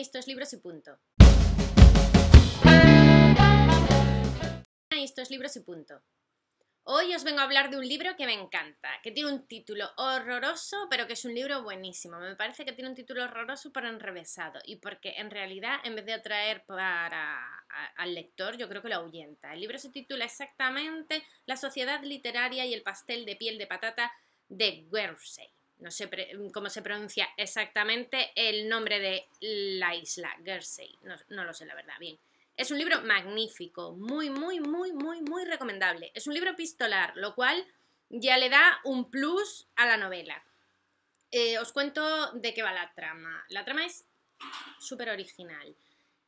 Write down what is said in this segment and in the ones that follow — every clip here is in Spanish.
estos libros y punto. estos libros y punto. Hoy os vengo a hablar de un libro que me encanta, que tiene un título horroroso, pero que es un libro buenísimo. Me parece que tiene un título horroroso pero enrevesado, y porque en realidad, en vez de atraer para, al lector, yo creo que lo ahuyenta. El libro se titula exactamente La sociedad literaria y el pastel de piel de patata de Guernsey no sé mm, cómo se pronuncia exactamente el nombre de la isla, Guernsey, no, lo sé la verdad, bien. Es un libro magnífico, muy, muy, muy, muy, muy recomendable. Es un libro epistolar, lo cual ya le da un plus a la novela. Eh, os cuento de qué va la trama. La trama es súper original.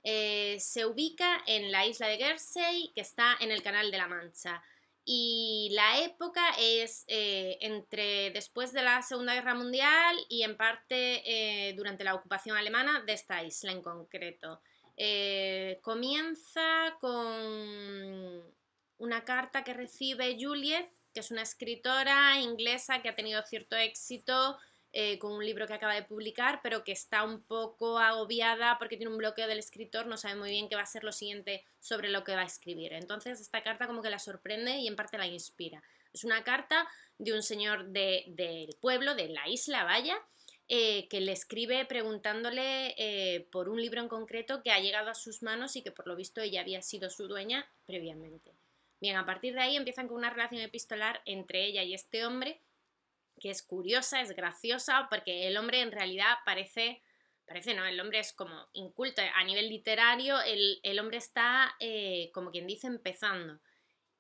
Eh, se ubica en la isla de Guernsey, que está en el Canal de la Mancha y la época es eh, entre después de la Segunda Guerra Mundial y en parte eh, durante la ocupación alemana de esta isla en concreto. Eh, comienza con una carta que recibe Juliet, que es una escritora inglesa que ha tenido cierto éxito eh, con un libro que acaba de publicar, pero que está un poco agobiada porque tiene un bloqueo del escritor, no sabe muy bien qué va a ser lo siguiente sobre lo que va a escribir. Entonces esta carta como que la sorprende y en parte la inspira. Es una carta de un señor del de, pueblo, de la isla, vaya, eh, que le escribe preguntándole eh, por un libro en concreto que ha llegado a sus manos y que por lo visto ella había sido su dueña previamente. Bien, a partir de ahí empiezan con una relación epistolar entre ella y este hombre que es curiosa, es graciosa, porque el hombre en realidad parece, parece no, el hombre es como inculto. A nivel literario, el, hombre está, eh, como quien dice, empezando.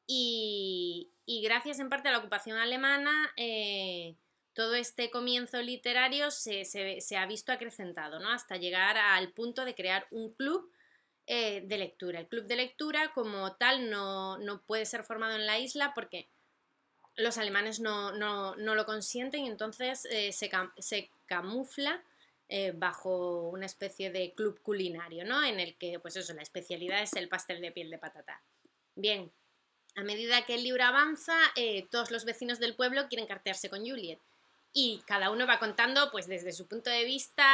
Y, gracias en parte a la ocupación alemana, eh, todo este comienzo literario se, ha visto acrecentado, ¿no? Hasta llegar al punto de crear un club eh, de lectura. El club de lectura, como tal, no, no puede ser formado en la isla porque los alemanes no, lo consienten y entonces eh, se, se, camufla eh, bajo una especie de club culinario, ¿no? En el que, pues eso, la especialidad es el pastel de piel de patata. Bien, a medida que el libro avanza, eh, todos los vecinos del pueblo quieren cartearse con Juliet. Y cada uno va contando, pues desde su punto de vista,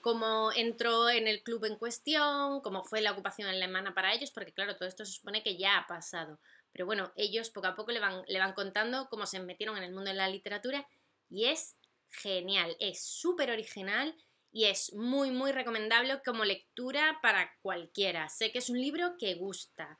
cómo entró en el club en cuestión, cómo fue la ocupación alemana para ellos, porque claro, todo esto se supone que ya ha pasado. Pero bueno, ellos poco a poco le van, contando cómo se metieron en el mundo de la literatura y es genial, es súper original y es muy, muy recomendable como lectura para cualquiera. Sé que es un libro que gusta,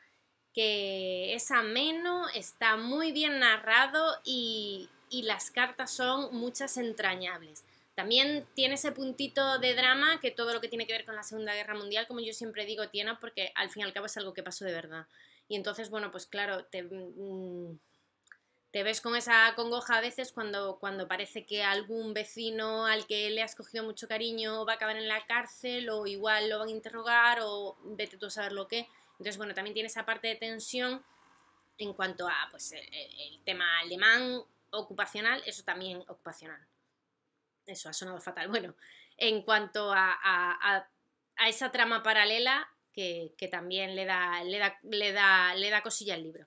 que es ameno, está muy bien narrado y, y las cartas son muchas entrañables. También tiene ese puntito de drama que todo lo que tiene que ver con la Segunda Guerra Mundial, como yo siempre digo, tiene porque al fin y al cabo es algo que pasó de verdad. Y entonces, bueno, pues claro, mm, te, ves con esa congoja a veces cuando, cuando parece que algún vecino al que le has cogido mucho cariño va a acabar en la cárcel o igual lo van a interrogar o vete tú a saber lo que. Entonces, bueno, también tiene esa parte de tensión en cuanto a pues, el, tema alemán ocupacional, eso también ocupacional. Eso ha sonado fatal. Bueno, en cuanto a esa trama paralela, que, también le da, le, da, le, da, le da cosilla al libro.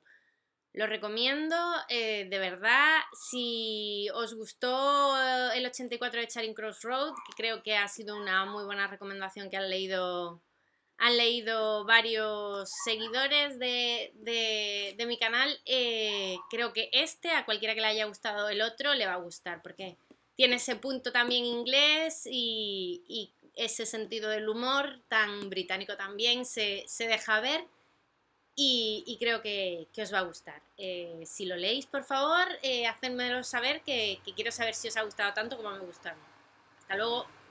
Lo recomiendo, eh, de verdad, si os gustó eh, el 84 de Charing Cross Road, que creo que ha sido una muy buena recomendación que han leído, han leído varios seguidores de, de, mi canal, eh, creo que este, a cualquiera que le haya gustado el otro, le va a gustar, porque tiene ese punto también inglés y, y ese sentido del humor tan británico también se, deja ver y, creo que, os va a gustar. Eh, si lo leéis, por favor, eh, hacedmelo saber que, quiero saber si os ha gustado tanto como me ha gustado. Hasta luego.